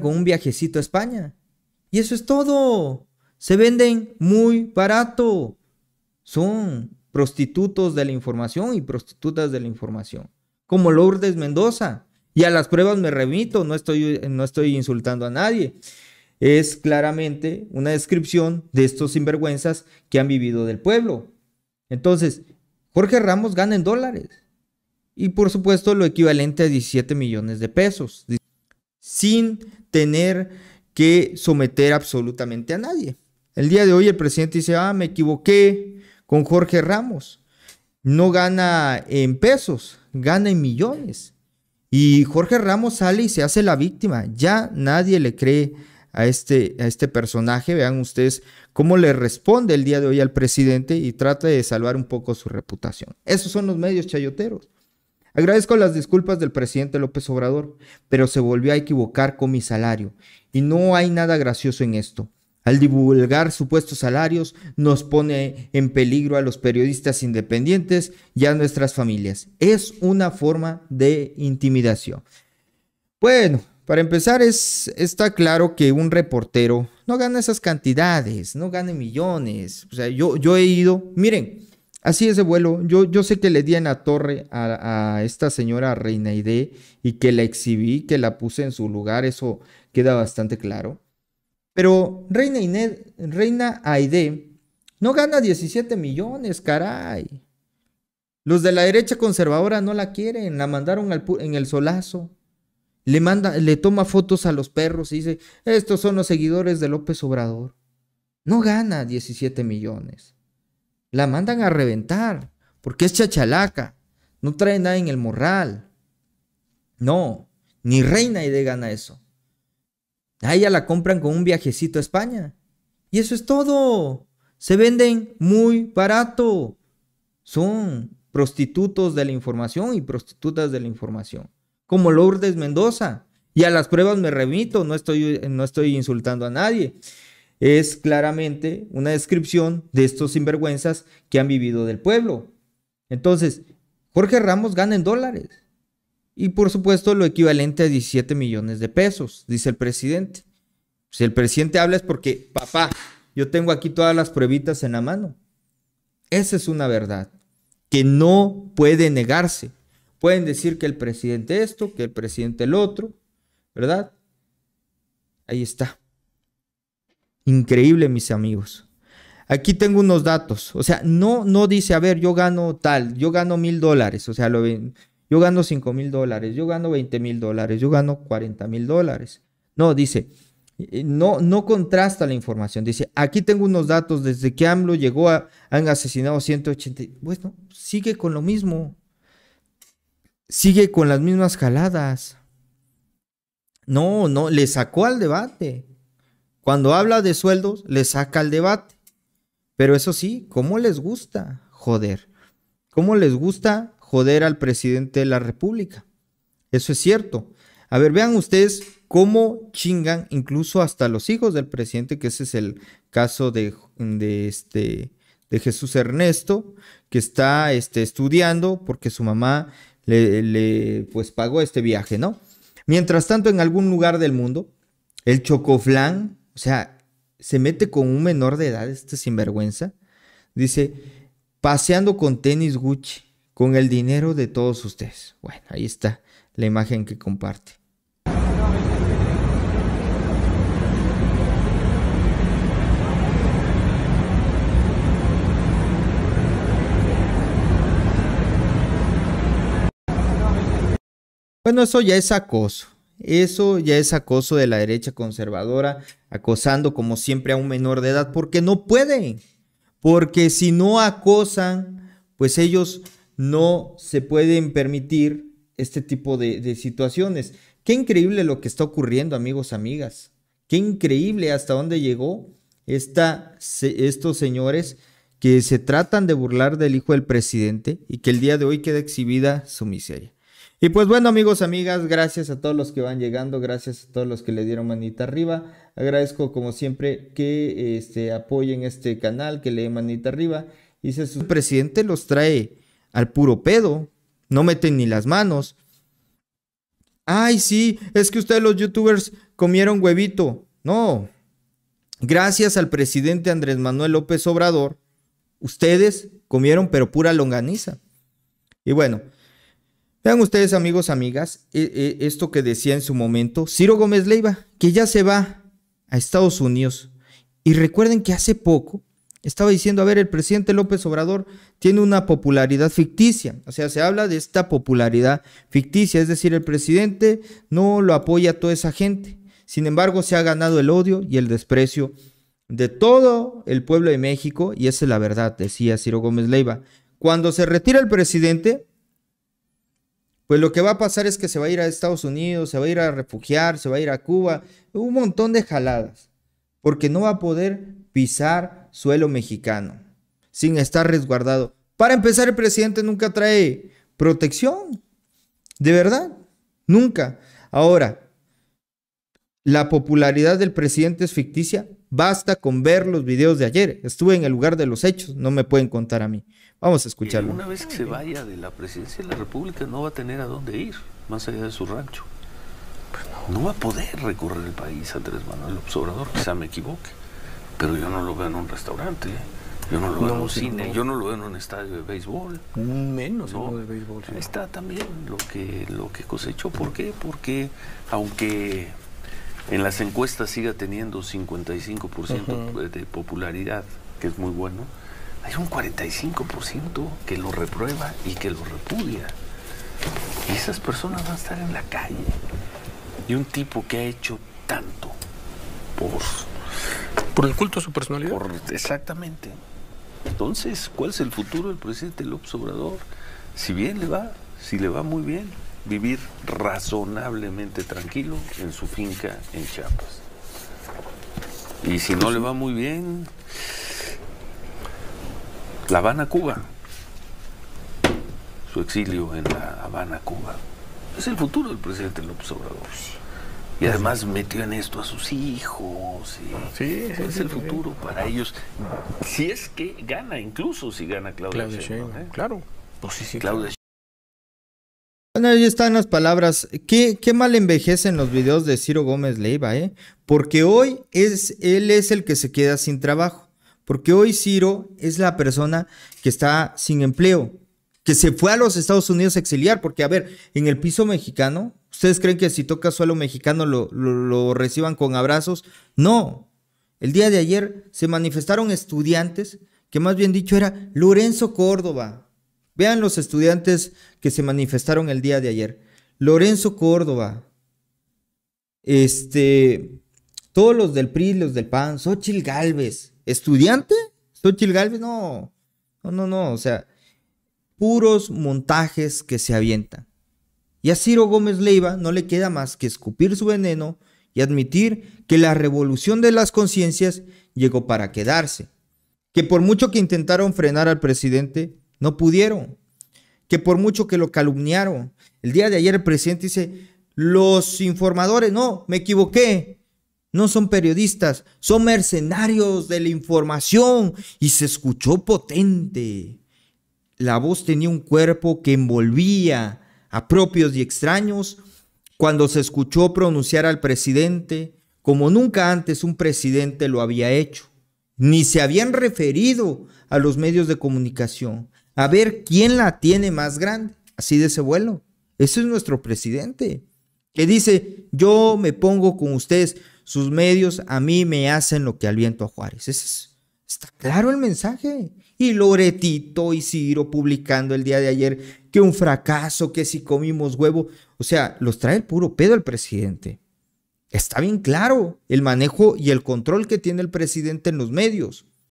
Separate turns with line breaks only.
con un viajecito a España. Y eso es todo. Se venden muy barato. Son prostitutos de la información y prostitutas de la información. Como Lourdes Mendoza. Y a las pruebas me remito, no estoy, no estoy insultando a nadie. Es claramente una descripción de estos sinvergüenzas que han vivido del pueblo. Entonces, Jorge Ramos gana en dólares. Y por supuesto lo equivalente a 17 millones de pesos sin tener que someter absolutamente a nadie. El día de hoy el presidente dice, ah, me equivoqué con Jorge Ramos. No gana en pesos, gana en millones. Y Jorge Ramos sale y se hace la víctima. Ya nadie le cree a este, a este personaje. Vean ustedes cómo le responde el día de hoy al presidente y trata de salvar un poco su reputación. Esos son los medios chayoteros. Agradezco las disculpas del presidente López Obrador, pero se volvió a equivocar con mi salario. Y no hay nada gracioso en esto. Al divulgar supuestos salarios, nos pone en peligro a los periodistas independientes y a nuestras familias. Es una forma de intimidación. Bueno, para empezar, es, está claro que un reportero no gana esas cantidades, no gana millones. O sea, yo, yo he ido, miren, Así es de vuelo. Yo, yo sé que le di en la torre a, esta señora Reina Ide y que la exhibí, que la puse en su lugar, eso queda bastante claro. Pero Reina, Ined, Aide no gana 17 millones, caray. Los de la derecha conservadora no la quieren, la mandaron en el solazo. Le, manda, le toma fotos a los perros y dice, estos son los seguidores de López Obrador. No gana 17 millones. La mandan a reventar porque es chachalaca. No trae nada en el morral. No, ni Reina y de gana eso. A ella la compran con un viajecito a España. Y eso es todo. Se venden muy barato. Son prostitutos de la información y prostitutas de la información. Como Lourdes Mendoza. Y a las pruebas me remito, no estoy, no estoy insultando a nadie es claramente una descripción de estos sinvergüenzas que han vivido del pueblo. Entonces, Jorge Ramos gana en dólares. Y por supuesto lo equivalente a 17 millones de pesos, dice el presidente. Si el presidente habla es porque, papá, yo tengo aquí todas las pruebitas en la mano. Esa es una verdad que no puede negarse. Pueden decir que el presidente esto, que el presidente el otro, ¿verdad? Ahí está. Increíble, mis amigos. Aquí tengo unos datos. O sea, no, no dice, a ver, yo gano tal, yo gano mil dólares. O sea, lo, yo gano cinco mil dólares, yo gano veinte mil dólares, yo gano cuarenta mil dólares. No, dice, eh, no, no contrasta la información. Dice, aquí tengo unos datos, desde que AMLO llegó a, han asesinado 180. Bueno, sigue con lo mismo. Sigue con las mismas jaladas. No, no, le sacó al debate. Cuando habla de sueldos, le saca el debate. Pero eso sí, ¿cómo les gusta joder? ¿Cómo les gusta joder al presidente de la República? Eso es cierto. A ver, vean ustedes cómo chingan incluso hasta los hijos del presidente, que ese es el caso de, de este, de Jesús Ernesto, que está este, estudiando porque su mamá le, pues pagó este viaje, ¿no? Mientras tanto, en algún lugar del mundo, el chocoflán o sea, se mete con un menor de edad, este sinvergüenza. Dice, paseando con tenis Gucci, con el dinero de todos ustedes. Bueno, ahí está la imagen que comparte. Bueno, eso ya es acoso. Eso ya es acoso de la derecha conservadora, acosando como siempre a un menor de edad, porque no pueden. Porque si no acosan, pues ellos no se pueden permitir este tipo de, situaciones. Qué increíble lo que está ocurriendo, amigos, amigas. Qué increíble hasta dónde llegó esta, estos señores que se tratan de burlar del hijo del presidente y que el día de hoy queda exhibida su miseria. Y pues bueno amigos, amigas, gracias a todos los que van llegando, gracias a todos los que le dieron manita arriba. Agradezco como siempre que este, apoyen este canal, que le den manita arriba. Y su presidente los trae al puro pedo, no meten ni las manos. Ay, sí, es que ustedes los youtubers comieron huevito. No, gracias al presidente Andrés Manuel López Obrador, ustedes comieron pero pura longaniza. Y bueno. Vean ustedes, amigos, amigas, e, e, esto que decía en su momento Ciro Gómez Leiva, que ya se va a Estados Unidos. Y recuerden que hace poco estaba diciendo, a ver, el presidente López Obrador tiene una popularidad ficticia, o sea, se habla de esta popularidad ficticia, es decir, el presidente no lo apoya a toda esa gente. Sin embargo, se ha ganado el odio y el desprecio de todo el pueblo de México, y esa es la verdad, decía Ciro Gómez Leiva. Cuando se retira el presidente, pues lo que va a pasar es que se va a ir a Estados Unidos, se va a ir a refugiar, se va a ir a Cuba, un montón de jaladas, porque no va a poder pisar suelo mexicano sin estar resguardado. Para empezar, el presidente nunca trae protección, de verdad, nunca. Ahora, ¿la popularidad del presidente es ficticia? Basta con ver los videos de ayer. Estuve en el lugar de los hechos, no me pueden contar a mí. Vamos a escucharlo. Una
vez que se vaya de la presidencia de la República, no va a tener a dónde ir, más allá de su rancho. Pues no va a poder recorrer el país Andrés Manuel Observador, quizá me equivoque, pero yo no lo veo en un restaurante, yo no lo veo en un cine, yo no lo veo en un estadio de béisbol. Menos de béisbol. Está también lo que, lo que cosechó. ¿Por qué? Porque aunque en las encuestas siga teniendo 55% de popularidad, que es muy bueno, hay un 45% que lo reprueba y que lo repudia. Y esas personas van a estar en la calle. Y un tipo que ha hecho tanto por... Por el culto a su personalidad. exactamente. Entonces, ¿cuál es el futuro del presidente López Obrador? Si bien le va, si le va muy bien, vivir razonablemente tranquilo en su finca en Chiapas. Y si no le va muy bien, La Habana, Cuba. Su exilio en La Habana, Cuba. Es el futuro del presidente López Obrador. Y además metió en esto a sus hijos. sí, es el futuro para ellos. Si es que gana, incluso si gana Claudia, ¿eh? Claro. Pues sí, sí,
ahí están las palabras. Qué, qué mal envejecen los videos de Ciro Gómez Leiva, ¿eh? Porque hoy es, él es el que se queda sin trabajo. Porque hoy Ciro es la persona que está sin empleo, que se fue a los Estados Unidos a exiliar. Porque, a ver, en el piso mexicano, ¿ustedes creen que si toca suelo mexicano lo, lo reciban con abrazos? No. El día de ayer se manifestaron estudiantes que más bien dicho era Lorenzo Córdoba, Vean los estudiantes que se manifestaron el día de ayer. Lorenzo Córdoba, este, todos los del PRI, los del PAN, Xochil Galvez, estudiante, Xochil Galvez, no, no, no, no, o sea, puros montajes que se avientan. Y a Ciro Gómez Leiva no le queda más que escupir su veneno y admitir que la revolución de las conciencias llegó para quedarse, que por mucho que intentaron frenar al presidente, no pudieron. Que por mucho que lo calumniaron. El día de ayer el presidente dice, los informadores, no, me equivoqué. No son periodistas, son mercenarios de la información. Y se escuchó potente. La voz tenía un cuerpo que envolvía a propios y extraños cuando se escuchó pronunciar al presidente como nunca antes un presidente lo había hecho, ni se habían referido a los medios de comunicación a ver quién la tiene más grande, así de ese vuelo. Ese es nuestro presidente, que dice, yo me pongo con ustedes, sus medios a mí me hacen lo que al viento a Juárez. está claro el mensaje. Y Loretito y Ciro publicando el día de ayer que un fracaso, que si comimos huevo, o sea, los trae el puro pedo el presidente. Está bien claro el manejo y el control que tiene el presidente en los medios.